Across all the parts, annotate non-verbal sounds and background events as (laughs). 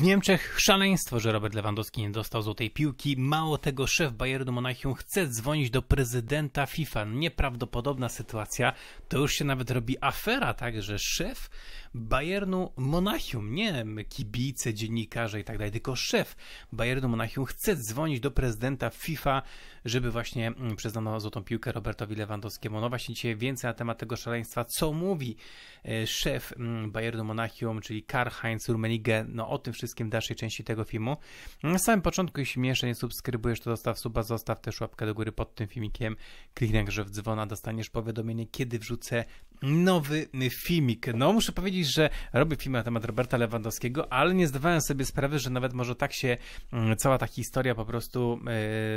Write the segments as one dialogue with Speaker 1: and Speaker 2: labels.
Speaker 1: W Niemczech szaleństwo, że Robert Lewandowski nie dostał złotej piłki. Mało tego, szef Bayernu Monachium chce dzwonić do prezydenta FIFA. Nieprawdopodobna sytuacja. To już się nawet robi afera, tak, że szef Bayernu Monachium, nie kibice, dziennikarze i tak dalej, tylko szef Bayernu Monachium chce dzwonić do prezydenta FIFA, żeby właśnie przyznano złotą piłkę Robertowi Lewandowskiemu. No właśnie dzisiaj więcej na temat tego szaleństwa, co mówi e, szef Bayernu Monachium, czyli Karl-Heinz Rummenigge, no o tym wszystkim w dalszej części tego filmu. Na samym początku, jeśli jeszcze nie subskrybujesz, to zostaw suba, zostaw też łapkę do góry pod tym filmikiem, kliknij że w dzwona, dostaniesz powiadomienie, kiedy wrzucę nowy filmik. No, muszę powiedzieć, że robię film na temat Roberta Lewandowskiego, ale nie zdawałem sobie sprawy, że nawet może tak się mm, cała ta historia po prostu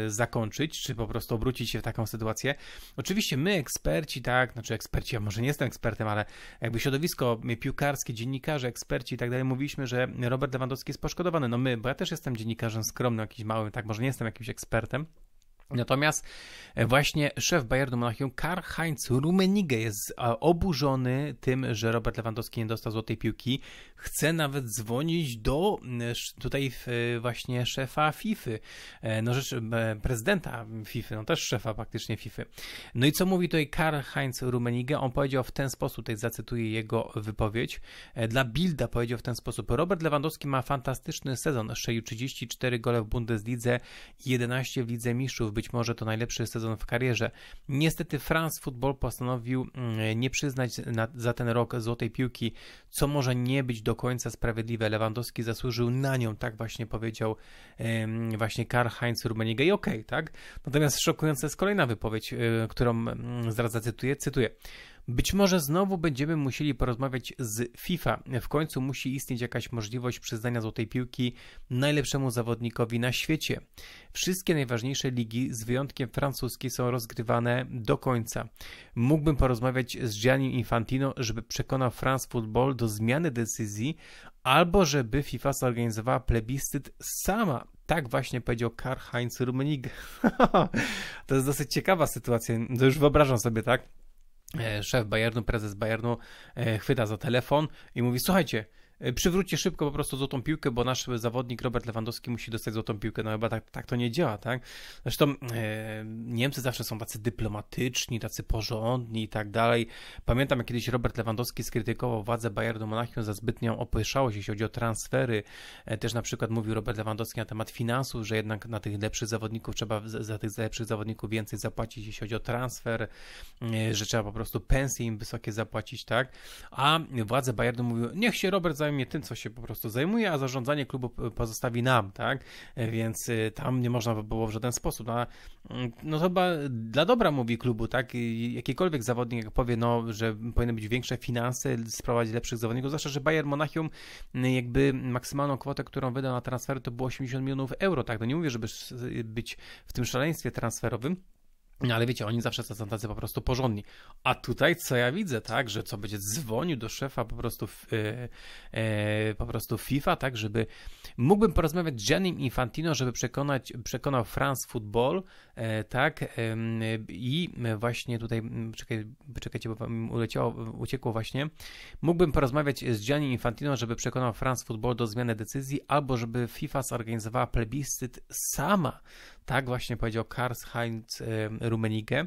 Speaker 1: e, zakończyć, czy po prostu obrócić się w taką sytuację. Oczywiście my, eksperci, tak, znaczy eksperci, ja może nie jestem ekspertem, ale jakby środowisko piłkarskie, dziennikarze, eksperci i tak dalej, mówiliśmy, że Robert Lewandowski jest poszkodowany. No my, bo ja też jestem dziennikarzem skromnym, jakimś małym, tak, może nie jestem jakimś ekspertem, Natomiast e, właśnie szef Bayernu Monachium Karl-Heinz Rummenigge jest oburzony tym, że Robert Lewandowski nie dostał złotej piłki. Chce nawet dzwonić do tutaj e, właśnie szefa FIFA, e, no rzecz prezydenta FIFA, no też szefa praktycznie FIFA. No i co mówi tutaj Karl-Heinz Rummenigge? On powiedział w ten sposób, tutaj zacytuję jego wypowiedź. Dla Bilda powiedział w ten sposób: Robert Lewandowski ma fantastyczny sezon, strzelił 34 gole w Bundeslidze, 11 w Lidze Mistrzów być może to najlepszy sezon w karierze. Niestety France Football postanowił mm, nie przyznać na, za ten rok złotej piłki, co może nie być do końca sprawiedliwe. Lewandowski zasłużył na nią, tak właśnie powiedział właśnie Karl-Heinz Rummenigge i okej, okay, tak? Natomiast szokująca jest kolejna wypowiedź, y, którą mm, zdradza cytuję, cytuję. Być może znowu będziemy musieli porozmawiać z FIFA. W końcu musi istnieć jakaś możliwość przyznania złotej piłki najlepszemu zawodnikowi na świecie. Wszystkie najważniejsze ligi, z wyjątkiem francuskiej, są rozgrywane do końca. Mógłbym porozmawiać z Gianni Infantino, żeby przekonał France Football do zmiany decyzji, albo żeby FIFA zorganizowała plebiscyt sama. Tak właśnie powiedział Karl-Heinz Rummenigge. (laughs) to jest dosyć ciekawa sytuacja. To już wyobrażam sobie, tak? E, szef Bayernu, prezes Bayernu e, chwyta za telefon i mówi: Słuchajcie, E, przywróćcie szybko po prostu złotą piłkę, bo nasz zawodnik Robert Lewandowski musi dostać złotą piłkę. No chyba tak, tak to nie działa, tak? Zresztą e, Niemcy zawsze są tacy dyplomatyczni, tacy porządni i tak dalej. Pamiętam, jak kiedyś Robert Lewandowski skrytykował władzę Bayernu Monachium za zbytnią opieszałość, jeśli chodzi o transfery. E, też na przykład mówił Robert Lewandowski na temat finansów, że jednak na tych lepszych zawodników trzeba za tych lepszych zawodników więcej zapłacić, jeśli chodzi o transfer, e, że trzeba po prostu pensje im wysokie zapłacić, tak? A władze Bayernu mówią, niech się Robert zajmie zajmie tym, co się po prostu zajmuje, a zarządzanie klubu pozostawi nam, tak? Więc y, tam nie można by było w żaden sposób. No, a, mm, no to chyba dla dobra mówi klubu, tak? Jakikolwiek zawodnik jak powie, no, że powinny być większe finanse, sprowadzić lepszych zawodników, zwłaszcza, że Bayern Monachium y, jakby maksymalną kwotę, którą wydał na transfery, to było 80 milionów euro, tak? No nie mówię, żeby y, być w tym szaleństwie transferowym, no ale wiecie, oni zawsze są tacy po prostu porządni. A tutaj co ja widzę, tak, że co będzie dzwonił do szefa po prostu, e, e, po prostu FIFA, tak, żeby mógłbym porozmawiać z Giannim Infantino, żeby przekonać, przekonał France Football, e, tak, i właśnie tutaj, czekaj, czekajcie, bo mi uleciało, uciekło właśnie, mógłbym porozmawiać z Giannim Infantino, żeby przekonał France Football do zmiany decyzji, albo żeby FIFA zorganizowała plebiscyt sama, tak właśnie powiedział Karl Heinz Rumenigę.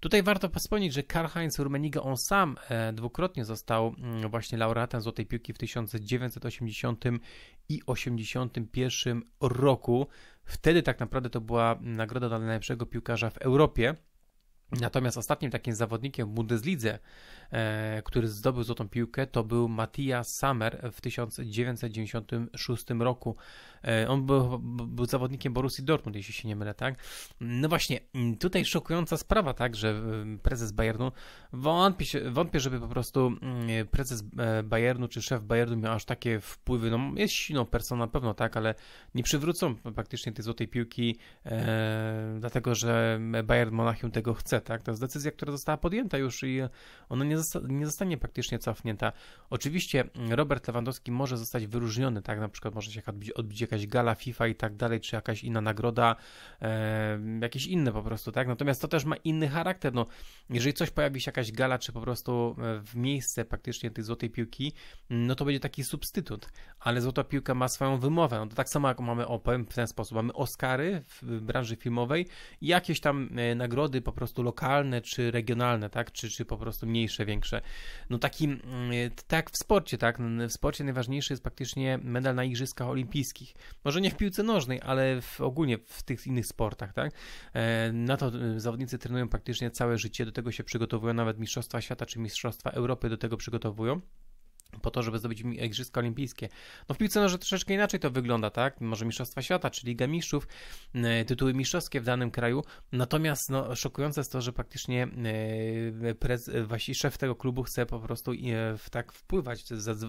Speaker 1: Tutaj warto wspomnieć, że Karl-Heinz Rummenigge, on sam e, dwukrotnie został mm, właśnie laureatem Złotej Piłki w 1980 i 81 roku. Wtedy tak naprawdę to była nagroda dla najlepszego piłkarza w Europie. Natomiast ostatnim takim zawodnikiem w Bundeslidze, e, który zdobył złotą piłkę, to był Matthias Sammer w 1996 roku. E, on był, był, zawodnikiem Borussii Dortmund, jeśli się nie mylę, tak? No właśnie, mm, tutaj szokująca sprawa, tak, że e, prezes Bayernu, wątpię, wątpię żeby po prostu mm, prezes Bayernu czy szef Bayernu miał aż takie wpływy, no jest silną personą na pewno, tak, ale nie przywrócą praktycznie tej złotej piłki, e, dlatego że Bayern Monachium tego chce tak? To jest decyzja, która została podjęta już i ona nie, zosta nie zostanie praktycznie cofnięta. Oczywiście Robert Lewandowski może zostać wyróżniony, tak? Na przykład może się odbić, odbić jakaś gala FIFA i tak dalej, czy jakaś inna nagroda, e, jakieś inne po prostu, tak? Natomiast to też ma inny charakter, no. Jeżeli coś pojawi się jakaś gala, czy po prostu e, w miejsce praktycznie tej złotej piłki, no to będzie taki substytut, ale złota piłka ma swoją wymowę. No to tak samo jak mamy, o, powiem w ten sposób, mamy Oscary w branży filmowej, jakieś tam e, nagrody po prostu lokalne czy regionalne, tak, czy, czy po prostu mniejsze, większe. No taki, mm, tak w sporcie, tak, w sporcie najważniejszy jest praktycznie medal na Igrzyskach Olimpijskich. Może nie w piłce nożnej, ale w, ogólnie w tych innych sportach, tak. E, na to e, zawodnicy trenują praktycznie całe życie, do tego się przygotowują, nawet Mistrzostwa Świata czy Mistrzostwa Europy do tego przygotowują po to, żeby zdobyć Igrzyska Olimpijskie. No w piłce nożnej troszeczkę inaczej to wygląda, tak? Może Mistrzostwa Świata, czy Liga Mistrzów, e, tytuły mistrzowskie w danym kraju. Natomiast no, szokujące jest to, że praktycznie e, prez, właśnie szef tego klubu chce po prostu e, tak wpływać,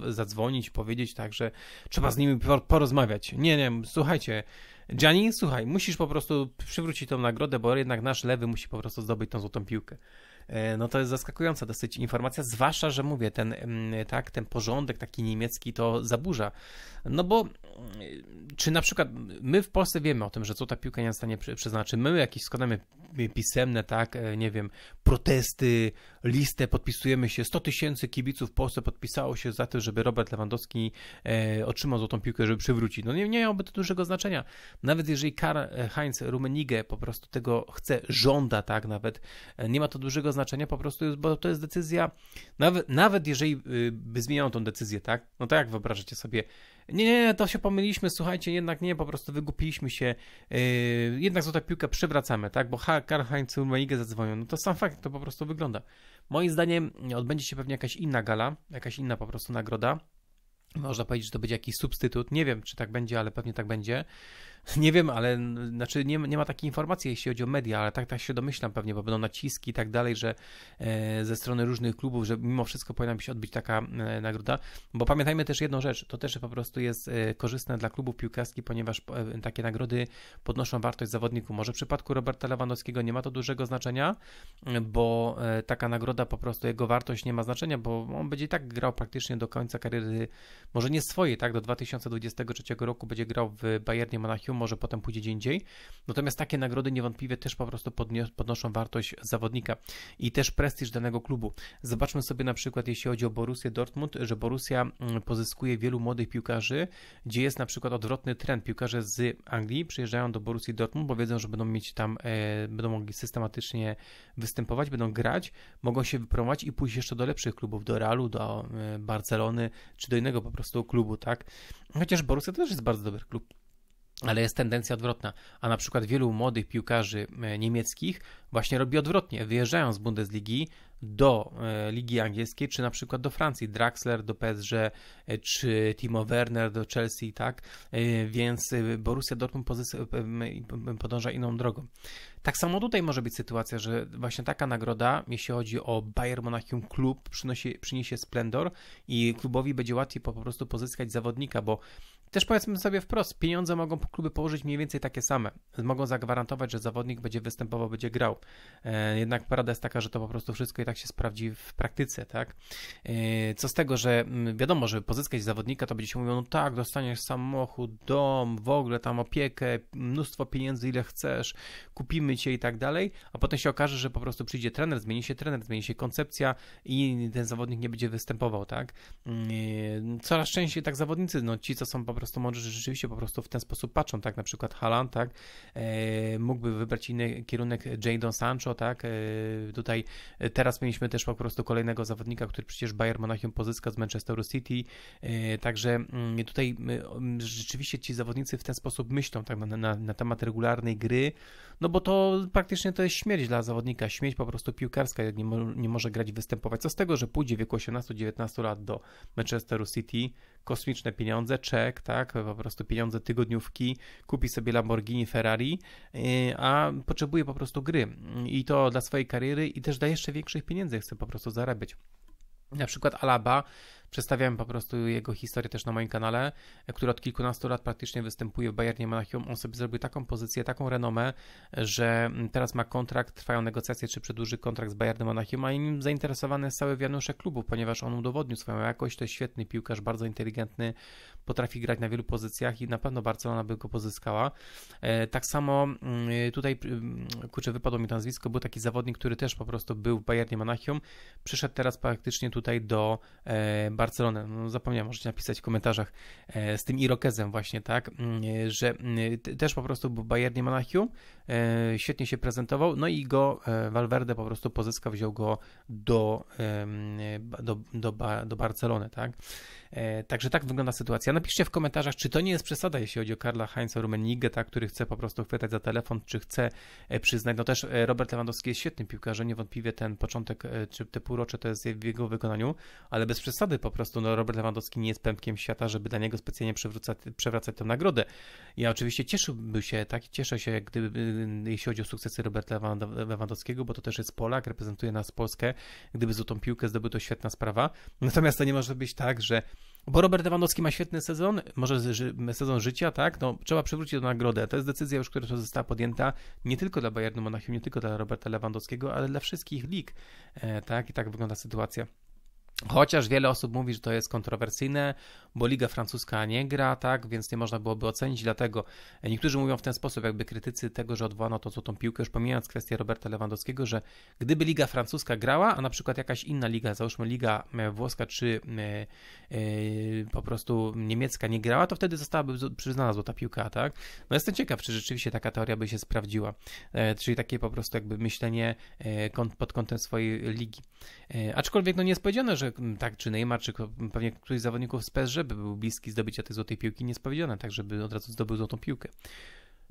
Speaker 1: zadzwonić, powiedzieć tak, że trzeba z nimi porozmawiać. Nie, nie, słuchajcie, Gianni, słuchaj, musisz po prostu przywrócić tą nagrodę, bo jednak nasz lewy musi po prostu zdobyć tą złotą piłkę. E, no to jest zaskakująca dosyć informacja, zwłaszcza, że mówię, ten, mm, tak, ten porządek taki niemiecki to zaburza. No bo mm, czy na przykład my w Polsce wiemy o tym, że co ta piłka nie zostanie przeznaczona, my jakieś składamy pisemne, tak, e, nie wiem, protesty, listę, podpisujemy się, 100 tysięcy kibiców w Polsce podpisało się za tym, żeby Robert Lewandowski e, otrzymał złotą piłkę, żeby przywrócić. No nie, nie miałoby to dużego znaczenia. Nawet jeżeli Karl Heinz Rummenigge po prostu tego chce, żąda, tak, nawet, nie ma to dużego znaczenia po prostu jest, bo to jest decyzja, nawet, nawet jeżeli y, by zmieniono tą decyzję, tak? No to jak wyobrażacie sobie, nie, nie, to się pomyliliśmy, słuchajcie, jednak nie, po prostu wygupiliśmy się, yy, jednak złota piłka przywracamy, tak? Bo Karl-Heinz Rummenigge zadzwonią, no to sam fakt, to po prostu wygląda. Moim zdaniem odbędzie się pewnie jakaś inna gala, jakaś inna po prostu nagroda, można powiedzieć, że to będzie jakiś substytut. Nie wiem, czy tak będzie, ale pewnie tak będzie. Nie wiem, ale znaczy nie, nie ma takiej informacji, jeśli chodzi o media, ale tak, tak się domyślam pewnie, bo będą naciski i tak dalej, że e, ze strony różnych klubów, że mimo wszystko powinna się odbyć taka e, nagroda. Bo pamiętajmy też jedną rzecz, to też po prostu jest e, korzystne dla klubów piłkarskich, ponieważ e, takie nagrody podnoszą wartość zawodników. Może w przypadku Roberta Lewandowskiego nie ma to dużego znaczenia, bo e, taka nagroda po prostu jego wartość nie ma znaczenia, bo on będzie i tak grał praktycznie do końca kariery, może nie swojej, tak, do 2023 roku będzie grał w Bayernie Monachium, może potem pójdzie gdzie indziej. Natomiast takie nagrody niewątpliwie też po prostu podnoszą wartość zawodnika i też prestiż danego klubu. Zobaczmy sobie na przykład, jeśli chodzi o Borussię Dortmund, że Borussia mm, pozyskuje wielu młodych piłkarzy, gdzie jest na przykład odwrotny trend. Piłkarze z Anglii przyjeżdżają do Borussii Dortmund, bo wiedzą, że będą mieć tam, e, będą mogli systematycznie występować, będą grać, mogą się wypromować i pójść jeszcze do lepszych klubów, do Realu, do e, Barcelony, czy do innego po prostu klubu, tak? Chociaż Borussia to też jest bardzo dobry klub ale jest tendencja odwrotna. A na przykład wielu młodych piłkarzy e, niemieckich właśnie robi odwrotnie. Wyjeżdżają z Bundesligi do e, Ligi Angielskiej, czy na przykład do Francji. Draxler do PSG, e, czy Timo Werner do Chelsea, tak? Więc Borussia Dortmund podąża inną drogą. Tak samo tutaj może być sytuacja, że właśnie taka nagroda, jeśli chodzi o Bayern Monachium klub, przynosi, przyniesie splendor i klubowi będzie łatwiej po, po prostu pozyskać zawodnika, bo też powiedzmy sobie wprost, pieniądze mogą kluby położyć mniej więcej takie same. Mogą zagwarantować, że zawodnik będzie występował, będzie grał. E, jednak prawda jest taka, że to po prostu wszystko i tak się sprawdzi w praktyce, tak? E, co z tego, że mm, wiadomo, żeby pozyskać zawodnika, to będzie się mówią, no tak, dostaniesz samochód, dom, w ogóle tam opiekę, mnóstwo pieniędzy, ile chcesz, kupimy cię i tak dalej, a potem się okaże, że po prostu przyjdzie trener, zmieni się trener, zmieni się koncepcja i ten zawodnik nie będzie występował, tak? Mm, e, coraz częściej tak zawodnicy, no ci, co są po prostu prostu mądrzy rzeczywiście po prostu w ten sposób patrzą, tak, na przykład Haaland, tak, e, mógłby wybrać inny kierunek Jadon Sancho, tak, e, tutaj teraz mieliśmy też po prostu kolejnego zawodnika, który przecież Bayern Monachium pozyska z Manchesteru City, e, także mm, tutaj rzeczywiście ci zawodnicy w ten sposób myślą, tak, na, na, na temat regularnej gry, no bo to praktycznie to jest śmierć dla zawodnika, śmierć po prostu piłkarska, jak nie, mo, nie może grać, występować, co z tego, że pójdzie w wieku 18-19 lat do Manchesteru City, kosmiczne pieniądze, czek, tak, tak? Po prostu pieniądze tygodniówki, kupi sobie Lamborghini, Ferrari, y, a potrzebuje po prostu gry i to dla swojej kariery i też dla jeszcze większych pieniędzy chce po prostu zarabiać. Na przykład Alaba Przedstawiałem po prostu jego historię też na moim kanale, który od kilkunastu lat praktycznie występuje w Bayernie Monachium. On sobie zrobił taką pozycję, taką renomę, że teraz ma kontrakt, trwają negocjacje, czy przedłuży kontrakt z Bayernem Monachium, a nim zainteresowany jest cały wianuszek klubu, ponieważ on udowodnił swoją jakość. To jest świetny piłkarz, bardzo inteligentny, potrafi grać na wielu pozycjach i na pewno Barcelona by go pozyskała. E, tak samo mm, tutaj, mm, kurczę, wypadło mi to nazwisko, był taki zawodnik, który też po prostu był w Bayernie Monachium, przyszedł teraz praktycznie tutaj do e, Barcelonę. No, zapomniałem, możecie napisać w komentarzach e, z tym Irokezem właśnie, tak, mm, e, że mm, też po prostu był Bayernie Monachium, e, świetnie się prezentował, no i go Valverde po prostu pozyskał, wziął go do, do, do, do Barcelony, tak. E, także tak wygląda sytuacja. Napiszcie w komentarzach, czy to nie jest przesada, jeśli chodzi o Karla Heinza tak, który chce po prostu chwytać za telefon, czy chce e, przyznać. No też e, Robert Lewandowski jest świetnym piłkarzem, niewątpliwie ten początek, czy te półrocze to jest w jego wykonaniu, ale bez przesady po prostu no, Robert Lewandowski nie jest pępkiem świata, żeby dla niego specjalnie przewracać, przewracać tę nagrodę. Ja oczywiście cieszyłbym się, tak, cieszę się, gdyby, jeśli chodzi o sukcesy Roberta Lewandowskiego, bo to też jest Polak, reprezentuje nas Polskę, gdyby z tą piłkę zdobył, to świetna sprawa. Natomiast to nie może być tak, że bo Robert Lewandowski ma świetny sezon, może sezon życia, tak? No, trzeba przywrócić do nagrodę. To jest decyzja już, która została podjęta nie tylko dla Bayernu Monachium, nie tylko dla Roberta Lewandowskiego, ale dla wszystkich lig, e, tak? I tak wygląda sytuacja. Chociaż wiele osób mówi, że to jest kontrowersyjne, bo Liga Francuska nie gra, tak, więc nie można byłoby ocenić, dlatego niektórzy mówią w ten sposób, jakby krytycy tego, że odwołano to co tą piłkę, już pomijając kwestię Roberta Lewandowskiego, że gdyby Liga Francuska grała, a na przykład jakaś inna liga, załóżmy Liga e, Włoska czy yy, yy, po prostu niemiecka nie grała, to wtedy zostałaby przyznana złota piłka, tak. No jestem ciekaw, czy rzeczywiście taka teoria by się sprawdziła, czyli takie po prostu jakby myślenie pod kątem swojej ligi. E, aczkolwiek no nie jest powiedziane, że że tak, czy Neymar, czy pewnie któryś z zawodników z PSG by był bliski zdobycia tej złotej piłki niespowiedzione, tak żeby od razu zdobył złotą piłkę.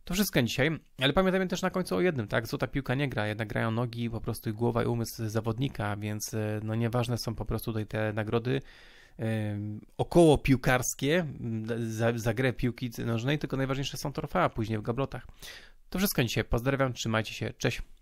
Speaker 1: To wszystko dzisiaj, ale pamiętajmy też na końcu o jednym, tak? Złota piłka nie gra, jednak grają nogi, po prostu głowa i umysł zawodnika, więc e, no nieważne są po prostu tutaj te nagrody e, około piłkarskie za, za grę piłki nożnej, tylko najważniejsze są trofea później w gablotach. To wszystko dzisiaj. Pozdrawiam, trzymajcie się, cześć.